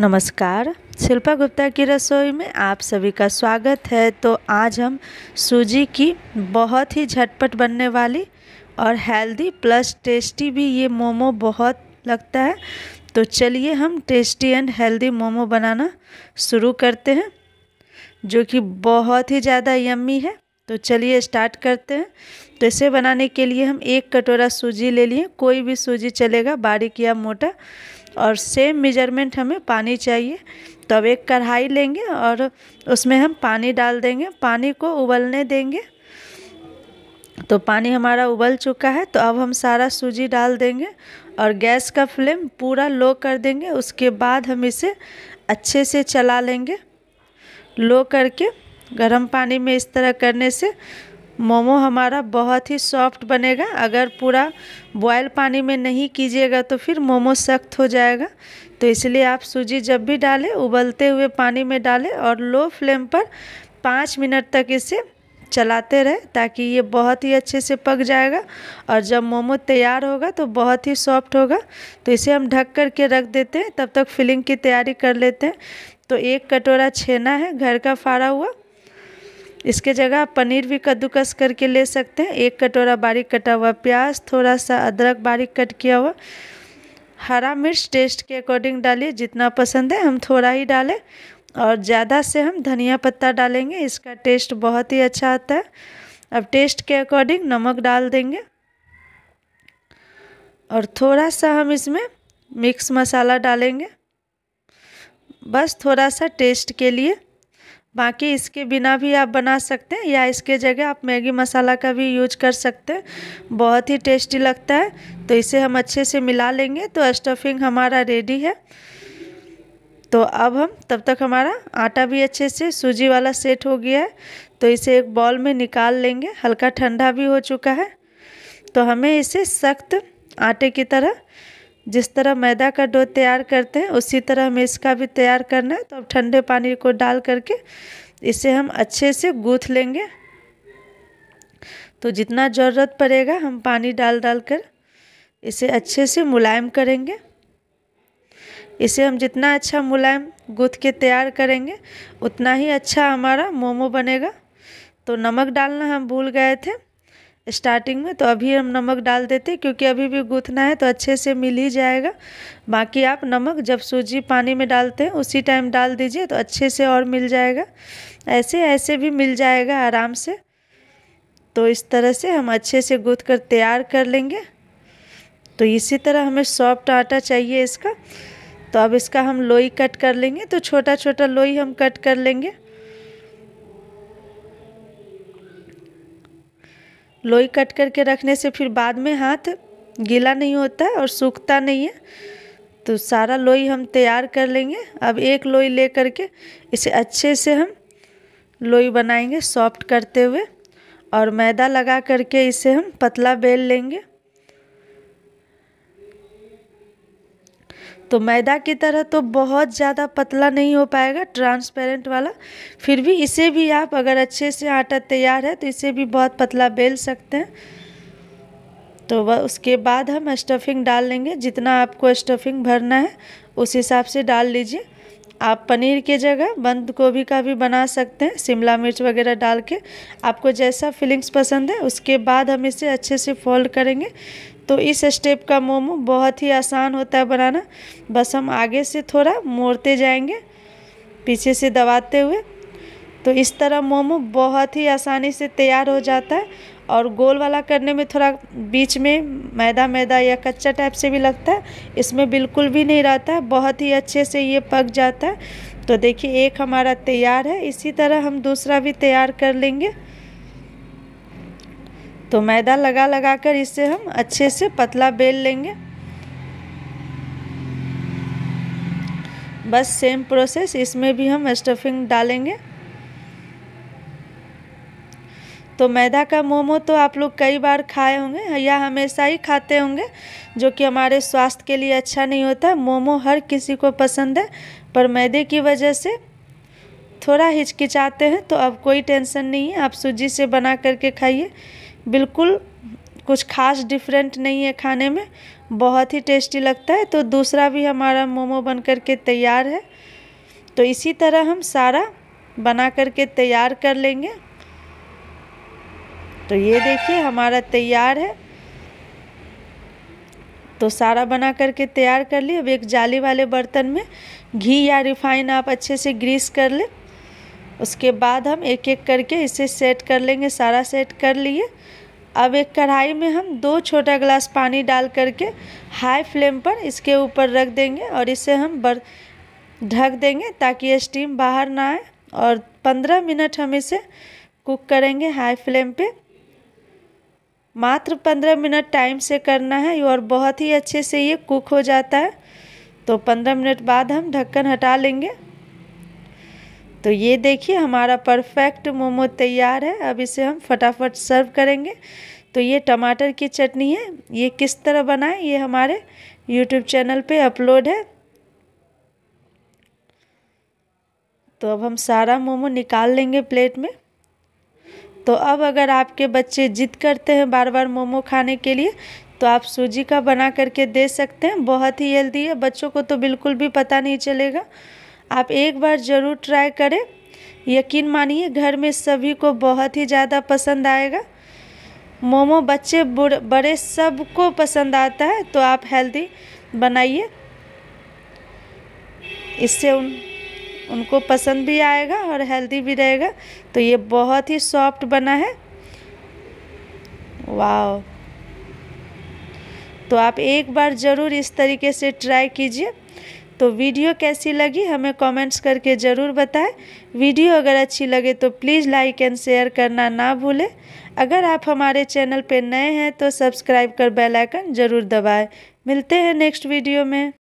नमस्कार शिल्पा गुप्ता की रसोई में आप सभी का स्वागत है तो आज हम सूजी की बहुत ही झटपट बनने वाली और हेल्दी प्लस टेस्टी भी ये मोमो बहुत लगता है तो चलिए हम टेस्टी एंड हेल्दी मोमो बनाना शुरू करते हैं जो कि बहुत ही ज़्यादा यम्मी है तो चलिए स्टार्ट करते हैं तो इसे बनाने के लिए हम एक कटोरा सूजी ले लिए कोई भी सूजी चलेगा बारीक या मोटा और सेम मेजरमेंट हमें पानी चाहिए तो अब एक कढ़ाई लेंगे और उसमें हम पानी डाल देंगे पानी को उबलने देंगे तो पानी हमारा उबल चुका है तो अब हम सारा सूजी डाल देंगे और गैस का फ्लेम पूरा लो कर देंगे उसके बाद हम इसे अच्छे से चला लेंगे लो करके गर्म पानी में इस तरह करने से मोमो हमारा बहुत ही सॉफ्ट बनेगा अगर पूरा बॉयल पानी में नहीं कीजिएगा तो फिर मोमो सख्त हो जाएगा तो इसलिए आप सूजी जब भी डालें उबलते हुए पानी में डालें और लो फ्लेम पर पाँच मिनट तक इसे चलाते रहे ताकि ये बहुत ही अच्छे से पक जाएगा और जब मोमो तैयार होगा तो बहुत ही सॉफ्ट होगा तो इसे हम ढक कर के रख देते हैं तब तक फिलिंग की तैयारी कर लेते हैं तो एक कटोरा छेना है घर का फाड़ा हुआ इसके जगह आप पनीर भी कद्दूकस करके ले सकते हैं एक कटोरा बारीक कटा हुआ प्याज थोड़ा सा अदरक बारीक कट किया हुआ हरा मिर्च टेस्ट के अकॉर्डिंग डालिए जितना पसंद है हम थोड़ा ही डालें और ज़्यादा से हम धनिया पत्ता डालेंगे इसका टेस्ट बहुत ही अच्छा आता है अब टेस्ट के अकॉर्डिंग नमक डाल देंगे और थोड़ा सा हम इसमें मिक्स मसाला डालेंगे बस थोड़ा सा टेस्ट के लिए बाकी इसके बिना भी आप बना सकते हैं या इसके जगह आप मैगी मसाला का भी यूज कर सकते हैं बहुत ही टेस्टी लगता है तो इसे हम अच्छे से मिला लेंगे तो स्टफिंग हमारा रेडी है तो अब हम तब तक हमारा आटा भी अच्छे से सूजी वाला सेट हो गया है तो इसे एक बॉल में निकाल लेंगे हल्का ठंडा भी हो चुका है तो हमें इसे सख्त आटे की तरह जिस तरह मैदा का डो तैयार करते हैं उसी तरह हमें इसका भी तैयार करना है तो अब ठंडे पानी को डाल करके इसे हम अच्छे से गूँथ लेंगे तो जितना ज़रूरत पड़ेगा हम पानी डाल डाल कर इसे अच्छे से मुलायम करेंगे इसे हम जितना अच्छा मुलायम गूँथ के तैयार करेंगे उतना ही अच्छा हमारा मोमो बनेगा तो नमक डालना हम भूल गए थे स्टार्टिंग में तो अभी हम नमक डाल देते क्योंकि अभी भी गूँथना है तो अच्छे से मिल ही जाएगा बाकी आप नमक जब सूजी पानी में डालते हैं उसी टाइम डाल दीजिए तो अच्छे से और मिल जाएगा ऐसे ऐसे भी मिल जाएगा आराम से तो इस तरह से हम अच्छे से गूँथ कर तैयार कर लेंगे तो इसी तरह हमें सॉफ्ट आटा चाहिए इसका तो अब इसका हम लोई कट कर लेंगे तो छोटा छोटा लोई हम कट कर लेंगे लोई कट करके रखने से फिर बाद में हाथ गीला नहीं होता है और सूखता नहीं है तो सारा लोई हम तैयार कर लेंगे अब एक लोई ले करके इसे अच्छे से हम लोई बनाएंगे सॉफ्ट करते हुए और मैदा लगा करके इसे हम पतला बेल लेंगे तो मैदा की तरह तो बहुत ज़्यादा पतला नहीं हो पाएगा ट्रांसपेरेंट वाला फिर भी इसे भी आप अगर अच्छे से आटा तैयार है तो इसे भी बहुत पतला बेल सकते हैं तो वह उसके बाद हम स्टफिंग डाल लेंगे जितना आपको स्टफिंग भरना है उस हिसाब से डाल लीजिए आप पनीर की जगह बंद गोभी का भी बना सकते हैं शिमला मिर्च वगैरह डाल के आपको जैसा फीलिंग्स पसंद है उसके बाद हम इसे अच्छे से फोल्ड करेंगे तो इस स्टेप का मोमो बहुत ही आसान होता है बनाना बस हम आगे से थोड़ा मोड़ते जाएंगे पीछे से दबाते हुए तो इस तरह मोमो बहुत ही आसानी से तैयार हो जाता है और गोल वाला करने में थोड़ा बीच में मैदा मैदा या कच्चा टाइप से भी लगता है इसमें बिल्कुल भी नहीं रहता है बहुत ही अच्छे से ये पक जाता है तो देखिए एक हमारा तैयार है इसी तरह हम दूसरा भी तैयार कर लेंगे तो मैदा लगा लगा कर इसे हम अच्छे से पतला बेल लेंगे बस सेम प्रोसेस इसमें भी हम स्टफिंग डालेंगे तो मैदा का मोमो तो आप लोग कई बार खाए होंगे या हमेशा ही खाते होंगे जो कि हमारे स्वास्थ्य के लिए अच्छा नहीं होता मोमो हर किसी को पसंद है पर मैदे की वजह से थोड़ा हिचकिचाते हैं तो अब कोई टेंशन नहीं है आप सूजी से बना करके खाइए बिल्कुल कुछ खास डिफरेंट नहीं है खाने में बहुत ही टेस्टी लगता है तो दूसरा भी हमारा मोमो बन कर के तैयार है तो इसी तरह हम सारा बना कर के तैयार कर लेंगे तो ये देखिए हमारा तैयार है तो सारा बना करके तैयार कर लिए अब एक जाली वाले बर्तन में घी या रिफाइन आप अच्छे से ग्रीस कर लें उसके बाद हम एक एक करके इसे सेट कर लेंगे सारा सेट कर लिए अब एक कढ़ाई में हम दो छोटा गिलास पानी डाल करके हाई फ्लेम पर इसके ऊपर रख देंगे और इसे हम बर ढक देंगे ताकि ये स्टीम बाहर ना आए और पंद्रह मिनट हम इसे कुक करेंगे हाई फ्लेम पे मात्र पंद्रह मिनट टाइम से करना है और बहुत ही अच्छे से ये कुक हो जाता है तो पंद्रह मिनट बाद हम ढक्कन हटा लेंगे तो ये देखिए हमारा परफेक्ट मोमो तैयार है अब इसे हम फटाफट सर्व करेंगे तो ये टमाटर की चटनी है ये किस तरह बनाए ये हमारे यूट्यूब चैनल पे अपलोड है तो अब हम सारा मोमो निकाल लेंगे प्लेट में तो अब अगर आपके बच्चे जिद करते हैं बार बार मोमो खाने के लिए तो आप सूजी का बना करके दे सकते हैं बहुत ही हेल्दी है बच्चों को तो बिल्कुल भी पता नहीं चलेगा आप एक बार ज़रूर ट्राई करें यकीन मानिए घर में सभी को बहुत ही ज़्यादा पसंद आएगा मोमो बच्चे बड़े सबको पसंद आता है तो आप हेल्दी बनाइए इससे उन उनको पसंद भी आएगा और हेल्दी भी रहेगा तो ये बहुत ही सॉफ्ट बना है वाह तो आप एक बार ज़रूर इस तरीके से ट्राई कीजिए तो वीडियो कैसी लगी हमें कमेंट्स करके ज़रूर बताएं वीडियो अगर अच्छी लगे तो प्लीज़ लाइक एंड शेयर करना ना भूलें अगर आप हमारे चैनल पर नए हैं तो सब्सक्राइब कर बेल आइकन ज़रूर दबाएं मिलते हैं नेक्स्ट वीडियो में